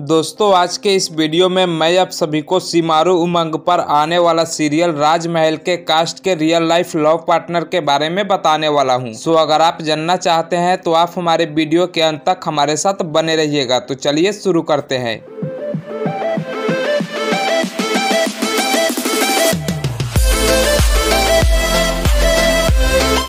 दोस्तों आज के इस वीडियो में मैं आप सभी को सिमारू उमंग पर आने वाला सीरियल राजमहल के कास्ट के रियल लाइफ लव पार्टनर के बारे में बताने वाला हूं। सो अगर आप जानना चाहते हैं तो आप हमारे वीडियो के अंत तक हमारे साथ बने रहिएगा तो चलिए शुरू करते हैं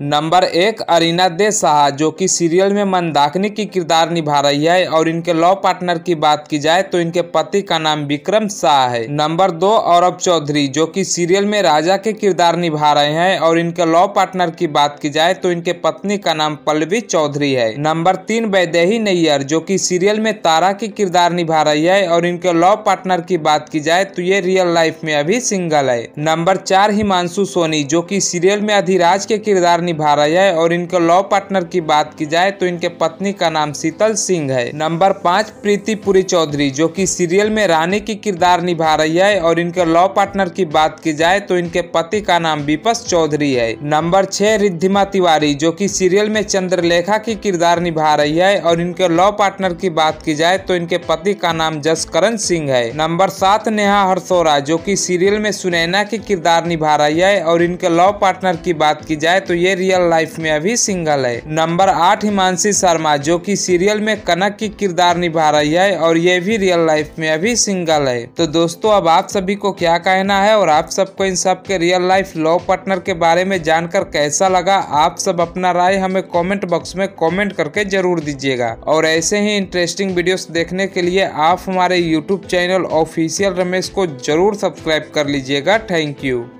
नंबर एक अरीना दे शाह जो कि सीरियल में मंदाकिनी की किरदार निभा रही है और इनके लव पार्टनर की बात की जाए तो इनके पति का नाम विक्रम शाह है नंबर दो औरब चौधरी जो कि सीरियल में राजा के किरदार निभा रहे हैं और इनके लव पार्टनर की बात की जाए तो इनके पत्नी का नाम पल्लवी चौधरी है नंबर तीन वैदेही नैयर जो की सीरियल में तारा की किरदार निभा रही है और इनके लव पार्टनर की बात की जाए तो ये रियल लाइफ में अभी सिंगल है नंबर चार हिमांशु सोनी जो की सीरियल में अधिराज के किरदार निभा रही है और इनके लव पार्टनर की बात की जाए तो इनके पत्नी का नाम शीतल सिंह है नंबर पाँच प्रीतिपुरी चौधरी जो कि सीरियल में रानी की किरदार निभा रही है और इनके लव पार्टनर की बात की जाए तो इनके पति का नाम विपस चौधरी है नंबर छह रिद्धिमा तिवारी जो कि सीरियल में चंद्रलेखा की किरदार निभा रही है और इनके लव पार्टनर की बात की जाए तो इनके पति का नाम जसकरण सिंह है नंबर सात नेहा हरसोरा जो की सीरियल में सुनैना की किरदार निभा रही है और इनके लव पार्टनर की बात की जाए तो ये रियल लाइफ में अभी सिंगल है नंबर आठ हिमांशी शर्मा जो कि सीरियल में कनक की किरदार निभा रही है और ये भी रियल लाइफ में अभी सिंगल है तो दोस्तों अब आप सभी को क्या कहना है और आप सबको इन सब के रियल लाइफ लव पार्टनर के बारे में जानकर कैसा लगा आप सब अपना राय हमें कॉमेंट बॉक्स में कॉमेंट करके जरूर दीजिएगा और ऐसे ही इंटरेस्टिंग वीडियो देखने के लिए आप हमारे यूट्यूब चैनल ऑफिसियल रमेश को जरूर सब्सक्राइब कर लीजिएगा थैंक यू